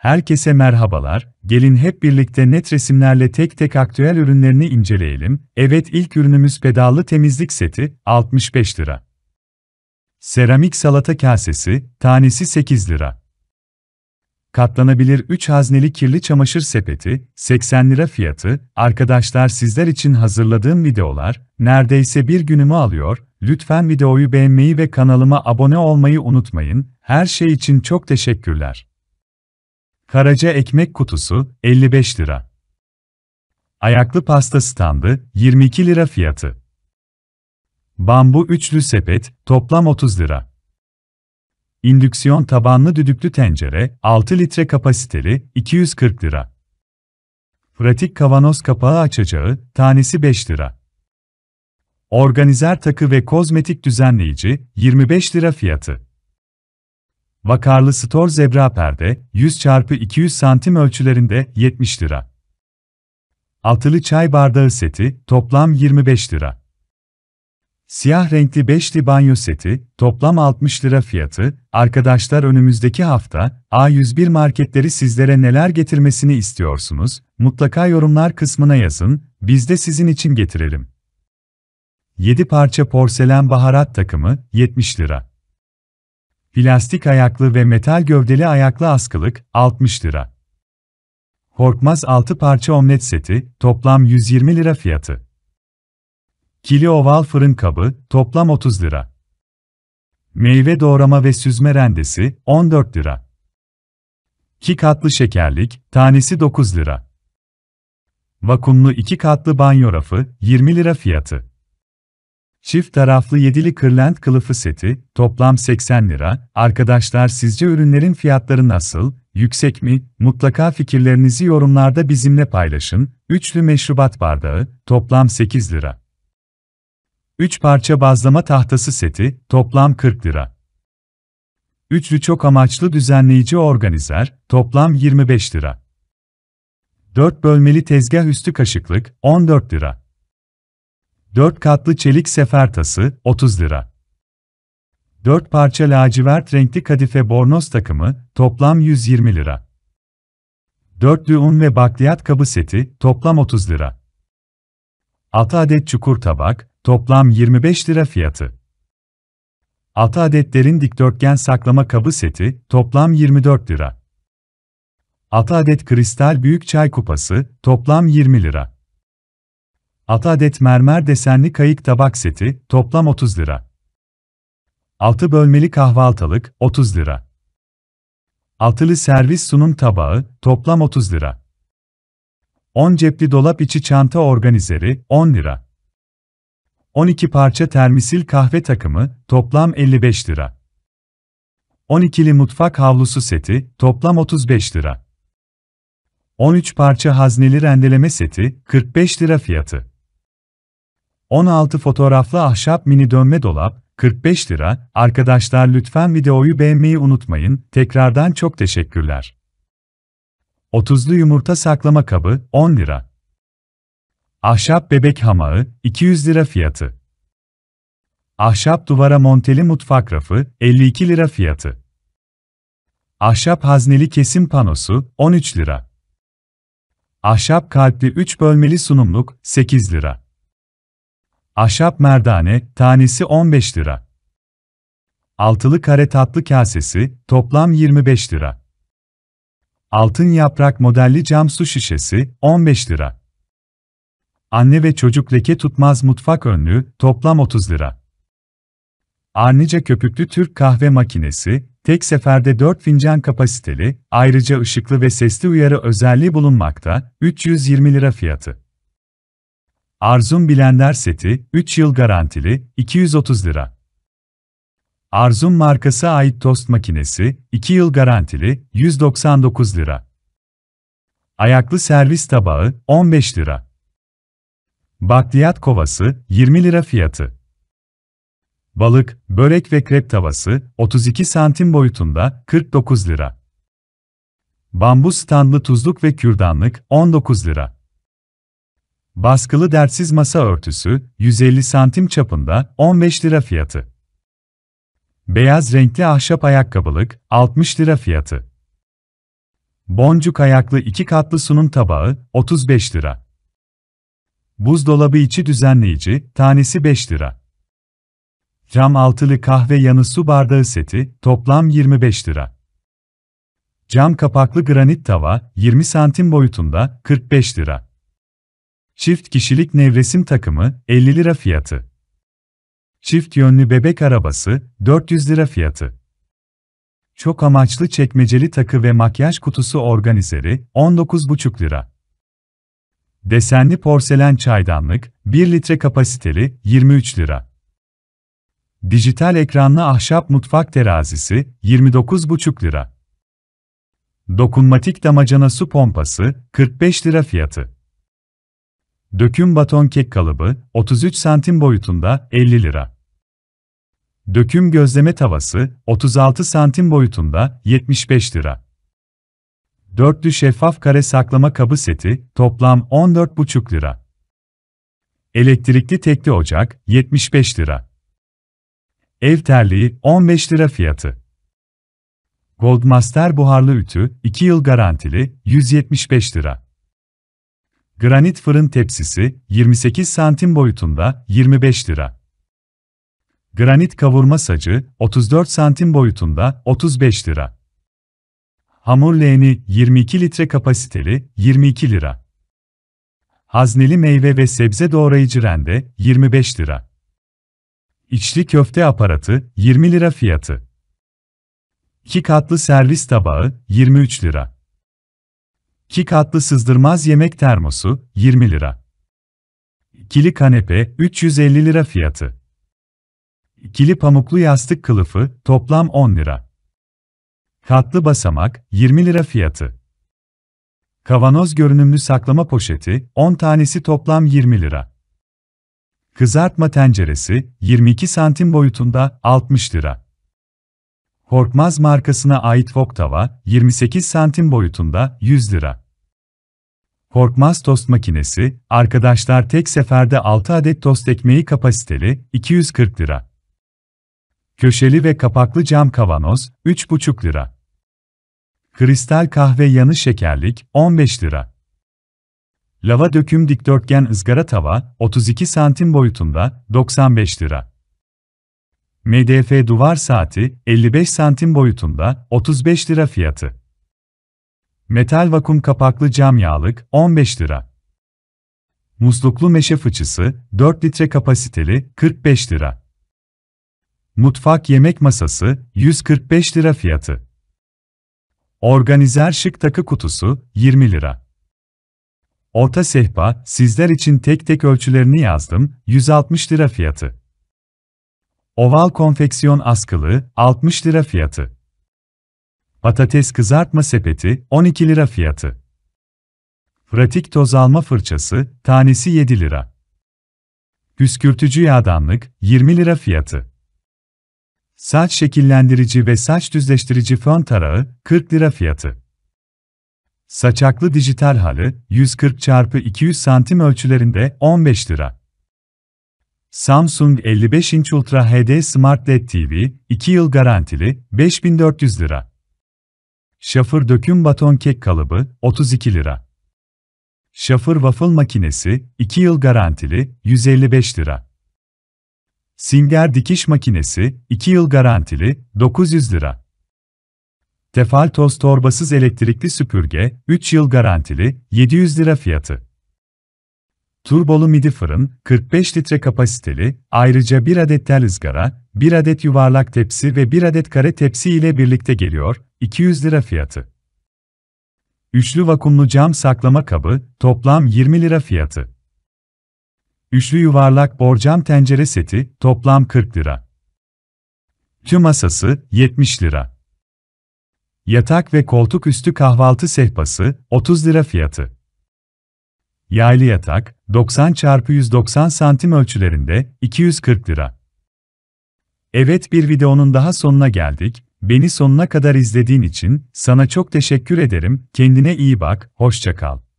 Herkese merhabalar, gelin hep birlikte net resimlerle tek tek aktüel ürünlerini inceleyelim. Evet ilk ürünümüz pedallı temizlik seti, 65 lira. Seramik salata kasesi, tanesi 8 lira. Katlanabilir 3 hazneli kirli çamaşır sepeti, 80 lira fiyatı, arkadaşlar sizler için hazırladığım videolar, neredeyse bir günümü alıyor, lütfen videoyu beğenmeyi ve kanalıma abone olmayı unutmayın, her şey için çok teşekkürler. Karaca ekmek kutusu 55 lira. Ayaklı pasta standı 22 lira fiyatı. Bambu üçlü sepet toplam 30 lira. İndüksiyon tabanlı düdüklü tencere 6 litre kapasiteli 240 lira. Pratik kavanoz kapağı açacağı tanesi 5 lira. Organizer takı ve kozmetik düzenleyici 25 lira fiyatı. Vakarlı Stor Zebra Perde, 100 x 200 santim ölçülerinde 70 lira. Altılı çay bardağı seti, toplam 25 lira. Siyah renkli beşli banyo seti, toplam 60 lira fiyatı, arkadaşlar önümüzdeki hafta, A101 marketleri sizlere neler getirmesini istiyorsunuz, mutlaka yorumlar kısmına yazın, biz de sizin için getirelim. 7 parça porselen baharat takımı, 70 lira. Plastik ayaklı ve metal gövdeli ayaklı askılık 60 lira. Korkmaz 6 parça omlet seti toplam 120 lira fiyatı. Kili oval fırın kabı toplam 30 lira. Meyve doğrama ve süzme rendesi 14 lira. İki katlı şekerlik tanesi 9 lira. Vakumlu iki katlı banyo rafı 20 lira fiyatı. Çift taraflı yedili kırlent kılıfı seti, toplam 80 lira. Arkadaşlar sizce ürünlerin fiyatları nasıl, yüksek mi? Mutlaka fikirlerinizi yorumlarda bizimle paylaşın. Üçlü meşrubat bardağı, toplam 8 lira. 3 parça bazlama tahtası seti, toplam 40 lira. Üçlü çok amaçlı düzenleyici organizer, toplam 25 lira. 4 bölmeli tezgah üstü kaşıklık, 14 lira. 4 katlı çelik sefer tası 30 lira. 4 parça lacivert renkli kadife bornoz takımı toplam 120 lira. 4'lü un ve bakliyat kabı seti toplam 30 lira. 6 adet çukur tabak toplam 25 lira fiyatı. 6 adet derin dikdörtgen saklama kabı seti toplam 24 lira. 6 adet kristal büyük çay kupası toplam 20 lira. 6 adet mermer desenli kayık tabak seti, toplam 30 lira. 6 bölmeli kahvaltılık, 30 lira. Altılı servis sunum tabağı, toplam 30 lira. 10 cepli dolap içi çanta organizeri, 10 lira. 12 parça termisil kahve takımı, toplam 55 lira. 12'li mutfak havlusu seti, toplam 35 lira. 13 parça hazneli rendeleme seti, 45 lira fiyatı. 16 fotoğraflı ahşap mini dönme dolap, 45 lira. Arkadaşlar lütfen videoyu beğenmeyi unutmayın. Tekrardan çok teşekkürler. 30'lu yumurta saklama kabı 10 lira. Ahşap bebek hamağı 200 lira fiyatı. Ahşap duvara monteli mutfak rafı 52 lira fiyatı. Ahşap hazneli kesim panosu 13 lira. Ahşap kalpli 3 bölmeli sunumluk 8 lira. Ahşap merdane, tanesi 15 lira. Altılı kare tatlı kasesi, toplam 25 lira. Altın yaprak modelli cam su şişesi, 15 lira. Anne ve çocuk leke tutmaz mutfak önlüğü, toplam 30 lira. Arnica köpüklü Türk kahve makinesi, tek seferde 4 fincan kapasiteli, ayrıca ışıklı ve sesli uyarı özelliği bulunmakta, 320 lira fiyatı. Arzum Bilenler Seti, 3 yıl garantili, 230 lira. Arzum markası ait tost makinesi, 2 yıl garantili, 199 lira. Ayaklı servis tabağı, 15 lira. Bakliyat kovası, 20 lira fiyatı. Balık, börek ve krep tavası, 32 santim boyutunda, 49 lira. Bambu standlı tuzluk ve kürdanlık, 19 lira. Baskılı dertsiz masa örtüsü, 150 santim çapında, 15 lira fiyatı. Beyaz renkli ahşap ayakkabılık, 60 lira fiyatı. Boncuk ayaklı iki katlı sunum tabağı, 35 lira. Buzdolabı içi düzenleyici, tanesi 5 lira. Cam altılı kahve yanı su bardağı seti, toplam 25 lira. Cam kapaklı granit tava, 20 santim boyutunda, 45 lira. Çift kişilik nevresim takımı 50 lira fiyatı. Çift yönlü bebek arabası 400 lira fiyatı. Çok amaçlı çekmeceli takı ve makyaj kutusu organizeri 19,5 lira. Desenli porselen çaydanlık 1 litre kapasiteli 23 lira. Dijital ekranlı ahşap mutfak terazisi 29,5 lira. Dokunmatik damacana su pompası 45 lira fiyatı. Döküm baton kek kalıbı 33 santim boyutunda 50 lira. Döküm gözleme tavası 36 santim boyutunda 75 lira. Dörtlü şeffaf kare saklama kabı seti toplam 14,5 lira. Elektrikli tekli ocak 75 lira. Ev terliği 15 lira fiyatı. Goldmaster buharlı ütü 2 yıl garantili 175 lira. Granit fırın tepsisi 28 santim boyutunda 25 lira. Granit kavurma sacı 34 santim boyutunda 35 lira. Hamur leğeni 22 litre kapasiteli 22 lira. Hazneli meyve ve sebze doğrayıcı rende 25 lira. İçli köfte aparatı 20 lira fiyatı. 2 katlı servis tabağı 23 lira. 2 katlı sızdırmaz yemek termosu 20 lira. İkili kanepe 350 lira fiyatı. İkili pamuklu yastık kılıfı toplam 10 lira. Katlı basamak 20 lira fiyatı. Kavanoz görünümlü saklama poşeti 10 tanesi toplam 20 lira. Kızartma tenceresi 22 santim boyutunda 60 lira. Korkmaz markasına ait wok tava, 28 santim boyutunda, 100 lira. Korkmaz tost makinesi, arkadaşlar tek seferde 6 adet tost ekmeği kapasiteli, 240 lira. Köşeli ve kapaklı cam kavanoz, 3,5 lira. Kristal kahve yanı şekerlik, 15 lira. Lava döküm dikdörtgen ızgara tava, 32 santim boyutunda, 95 lira. MDF duvar saati 55 santim boyutunda 35 lira fiyatı. Metal vakum kapaklı cam yağlık 15 lira. Musluklu meşe fıçısı 4 litre kapasiteli 45 lira. Mutfak yemek masası 145 lira fiyatı. Organizer şık takı kutusu 20 lira. Orta sehpa sizler için tek tek ölçülerini yazdım 160 lira fiyatı. Oval konfeksiyon askılı, 60 lira fiyatı. Patates kızartma sepeti, 12 lira fiyatı. Pratik toz alma fırçası, tanesi 7 lira. Püskürtücü yağdanlık, 20 lira fiyatı. Saç şekillendirici ve saç düzleştirici fön tarağı, 40 lira fiyatı. Saçaklı dijital halı, 140 x 200 santim ölçülerinde, 15 lira. Samsung 55 inç Ultra HD Smart LED TV, 2 yıl garantili, 5400 lira. Şafır döküm baton kek kalıbı, 32 lira. Şafır waffle makinesi, 2 yıl garantili, 155 lira. Singer dikiş makinesi, 2 yıl garantili, 900 lira. Tefal toz torbasız elektrikli süpürge, 3 yıl garantili, 700 lira fiyatı. Turbolu midi fırın, 45 litre kapasiteli, ayrıca bir adet tel ızgara, bir adet yuvarlak tepsi ve bir adet kare tepsi ile birlikte geliyor, 200 lira fiyatı. Üçlü vakumlu cam saklama kabı, toplam 20 lira fiyatı. Üçlü yuvarlak borcam tencere seti, toplam 40 lira. Tüm masası, 70 lira. Yatak ve koltuk üstü kahvaltı sehpası, 30 lira fiyatı. Yaylı yatak, 90 çarpı 190 santim ölçülerinde 240 lira. Evet bir videonun daha sonuna geldik. Beni sonuna kadar izlediğin için sana çok teşekkür ederim. Kendine iyi bak, hoşça kal.